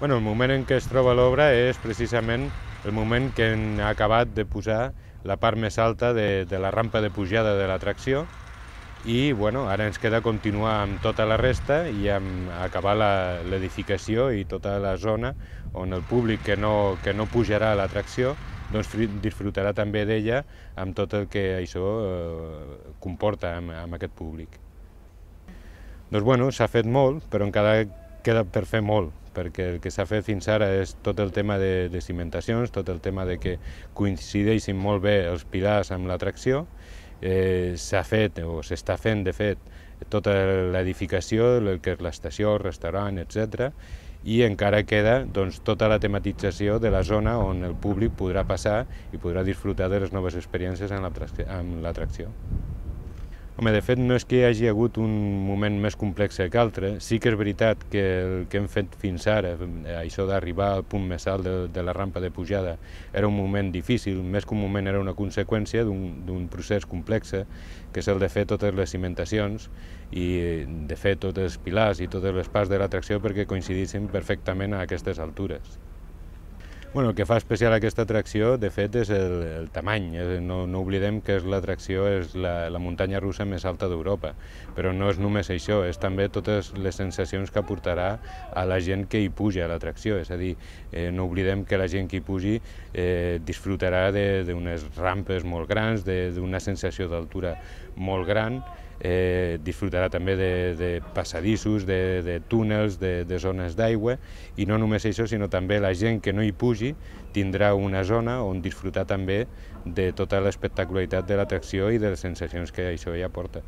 Bueno, el moment en què es troba l'obra és precisament el moment que hem acabat de posar la part més alta de, de la rampa de pujada de l'atracció i bueno, ara ens queda continuar amb tota la resta i amb acabar l'edificació i tota la zona on el públic que no, que no pujarà a l'atracció doncs disfrutarà també d'ella amb tot el que això eh, comporta amb, amb aquest públic. Doncs bueno, s'ha fet molt, però encara queda per fer molt perquè el que s'ha fet fins ara és tot el tema de, de cimentacions, tot el tema de que coincideixin molt bé els pilars amb l'atracció. eh, s'ha fet o s'està fent, de fet, tota l'edificació, el que és l'estació, el restaurant, etc. i encara queda doncs, tota la tematització de la zona on el públic podrà passar i podrà disfrutar de les noves experiències amb la, amb Home, de fet, no és que hi hagi hagut un moment més complex que altre. Sí que és veritat que el que hem fet fins ara, eh, això d'arribar al punt més alt de, de la rampa de pujada, era un moment difícil, més que un moment era una conseqüència d'un procés complex, eh, que és el de fer totes les cimentacions i de fer tots els pilars i totes les parts de l'atracció perquè coincidissin perfectament a aquestes altures. Bueno, el que fa especial aquesta atracció, de fet, és el, el tamany. No, no oblidem que és l'atracció és la, la muntanya russa més alta d'Europa, però no és només això, és també totes les sensacions que aportarà a la gent que hi puja a l'atracció, és a dir, eh, no oblidem que la gent que hi pugi eh, disfrutarà d'unes rampes molt grans, d'una sensació d'altura molt gran, eh, disfrutarà també de, de passadissos, de, de túnels, de, de zones d'aigua, i no només això, sinó també la gent que no hi puja refugi, tindrà una zona on disfrutar també de tota l'espectacularitat de l'atracció i de les sensacions que això ja porta.